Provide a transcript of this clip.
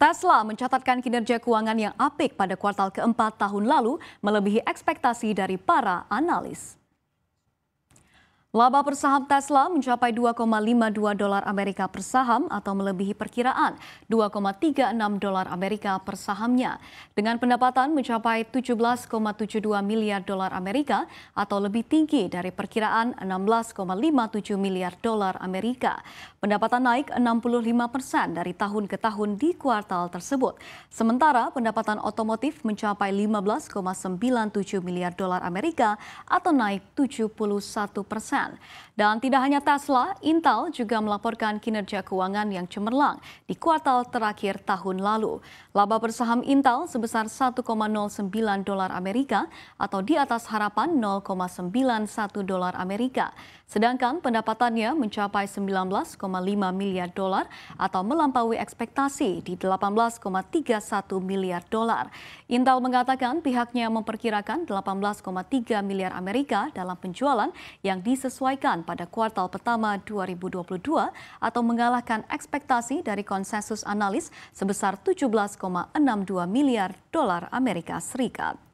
Tesla mencatatkan kinerja keuangan yang apik pada kuartal keempat tahun lalu melebihi ekspektasi dari para analis. Laba per saham Tesla mencapai 2,52 dolar Amerika per saham atau melebihi perkiraan 2,36 dolar Amerika per sahamnya. Dengan pendapatan mencapai 17,72 miliar dolar Amerika atau lebih tinggi dari perkiraan 16,57 miliar dolar Amerika. Pendapatan naik 65 persen dari tahun ke tahun di kuartal tersebut. Sementara pendapatan otomotif mencapai 15,97 miliar dolar Amerika atau naik 71 persen perdagangan. Dan tidak hanya Tesla, Intel juga melaporkan kinerja keuangan yang cemerlang di kuartal terakhir tahun lalu. Laba bersaham Intel sebesar 1,09 dolar Amerika atau di atas harapan 0,91 dolar Amerika. Sedangkan pendapatannya mencapai 19,5 miliar dolar atau melampaui ekspektasi di 18,31 miliar dolar. Intel mengatakan pihaknya memperkirakan 18,3 miliar Amerika dalam penjualan yang disesuaikan disesuaikan pada kuartal pertama 2022 atau mengalahkan ekspektasi dari konsensus analis sebesar 17,62 miliar dolar Amerika Serikat.